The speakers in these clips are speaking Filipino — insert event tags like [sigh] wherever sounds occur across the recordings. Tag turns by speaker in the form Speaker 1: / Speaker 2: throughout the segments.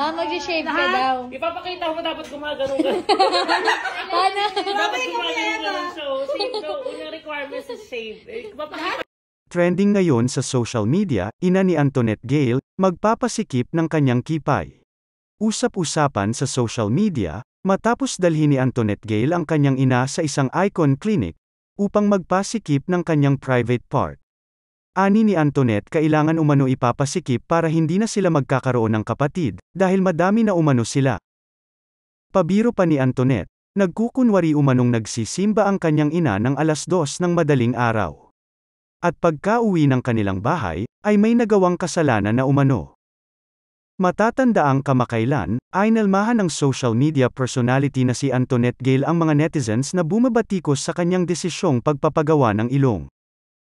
Speaker 1: Ah, ah, mag-shave ka daw. Ipapakita mo dapat gumagano ka. Paano? [laughs] Ah, dapat gumagano ka ng show. Shave Unang requirements is shave. Eh, ipapakita Trending ngayon sa social media, ina ni Antoinette Gale, magpapasikip ng kanyang kipay. Usap-usapan sa social media, matapos dalhin ni Antoinette Gale ang kanyang ina sa isang icon clinic, upang magpasikip ng kanyang private part. Ani ni Antoinette kailangan umano ipapasikip para hindi na sila magkakaroon ng kapatid, dahil madami na umano sila. Pabiro pa ni Antoinette, nagkukunwari umanong nagsisimba ang kanyang ina ng alas dos ng madaling araw. At pagka-uwi ng kanilang bahay, ay may nagawang kasalanan na umano. Matatanda ang kamakailan, ay nalmahan ng social media personality na si Antoinette Gale ang mga netizens na bumabatikos sa kanyang desisyong pagpapagawa ng ilong.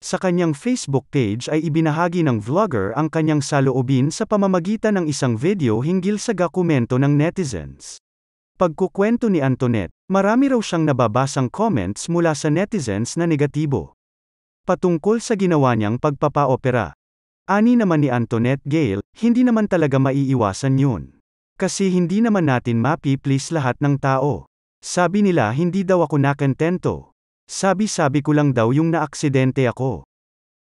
Speaker 1: Sa kanyang Facebook page ay ibinahagi ng vlogger ang kanyang saloobin sa pamamagitan ng isang video hinggil sa gakumento ng netizens. Pagkukwento ni Antoinette, marami raw siyang nababasang comments mula sa netizens na negatibo. Patungkol sa ginawa niyang pagpapaopera. Ani naman ni Antoinette Gale, hindi naman talaga maiiwasan yun. Kasi hindi naman natin mapi-please lahat ng tao. Sabi nila hindi daw ako nakontento. Sabi-sabi ko lang daw yung naaksidente ako.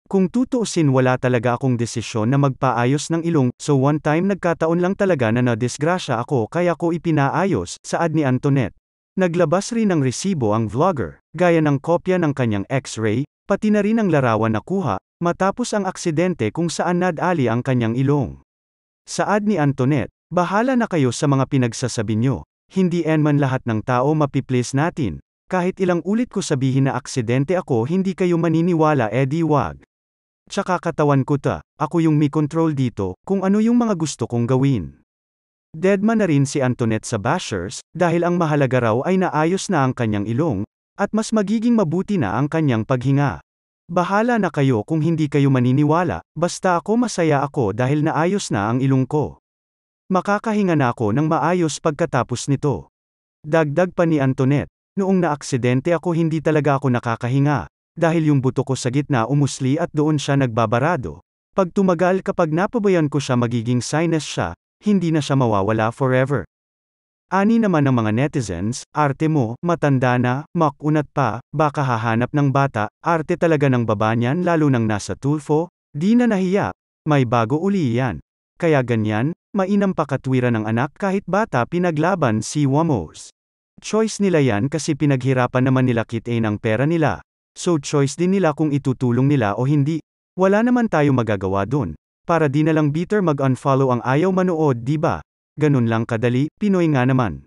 Speaker 1: Kung tutuusin wala talaga akong desisyon na magpaayos ng ilong, so one time nagkataon lang talaga na nadisgrasya ako kaya ko ipinaayos, saad ni Antoinette. Naglabas rin ng resibo ang vlogger, gaya ng kopya ng kanyang x-ray, pati na rin ang larawan na kuha, matapos ang aksidente kung saan nadali ang kanyang ilong. Saad ni Antoinette, bahala na kayo sa mga pinagsasabi nyo, hindi enman lahat ng tao mapiplis natin, kahit ilang ulit ko sabihin na aksidente ako hindi kayo maniniwala Eddie eh wag. Tsaka katawan ko ta, ako yung may control dito, kung ano yung mga gusto kong gawin. Deadman na rin si Antoinette sa bashers, dahil ang mahalaga raw ay naayos na ang kanyang ilong, at mas magiging mabuti na ang kanyang paghinga. Bahala na kayo kung hindi kayo maniniwala, basta ako masaya ako dahil naayos na ang ilong ko. Makakahinga na ako ng maayos pagkatapos nito. Dagdag pa ni Antoinette, Noong naaksidente ako hindi talaga ako nakakahinga, dahil yung buto ko sa gitna umusli at doon siya nagbabarado. Pag tumagal kapag napabayan ko siya magiging sinus siya, hindi na siya mawawala forever. Ani naman ng mga netizens, arte mo, matanda na, makunat pa, baka hahanap ng bata, arte talaga ng baba niyan lalo nang nasa tulfo, di na nahiya, may bago uli yan. Kaya ganyan, mainam pa katwira ng anak kahit bata pinaglaban si Wamos. Choice nila yan kasi pinaghirapan naman nila kitain ang pera nila. So choice din nila kung itutulong nila o hindi. Wala naman tayo magagawa dun. Para di na lang bitter mag-unfollow ang ayaw manood, di ba? Ganun lang kadali, Pinoy nga naman.